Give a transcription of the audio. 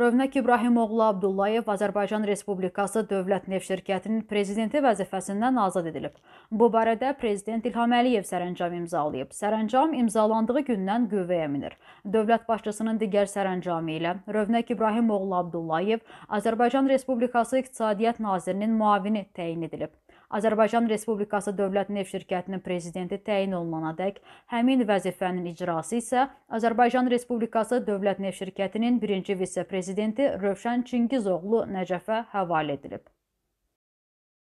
Rövnək İbrahimoğlu Abdullayev Azərbaycan Respublikası Dövlət Neft Şirkətinin prezidenti vəzifəsindən azad edilib. Bu barədə prezident İlham Əliyev sərəncam imzalayıb. Sərəncam imzalandığı gündən qüvvəyə minir. Dövlət başçısının digər sərəncamı ilə Rövnək İbrahimoğlu Abdullayev Azərbaycan Respublikası İqtisadiyyat Nazirinin müavini təyin edilib. Azərbaycan Respublikası Dövlət Neft Şirkətinin prezidenti təyin olunanadək həmin vəzifənin icrası isə Azərbaycan Respublikası Dövlət Neft Şirkətinin birinci vitse-prezidenti prezidenti Rövşən Çingizoğlu Nəcəfə həvalə edilib.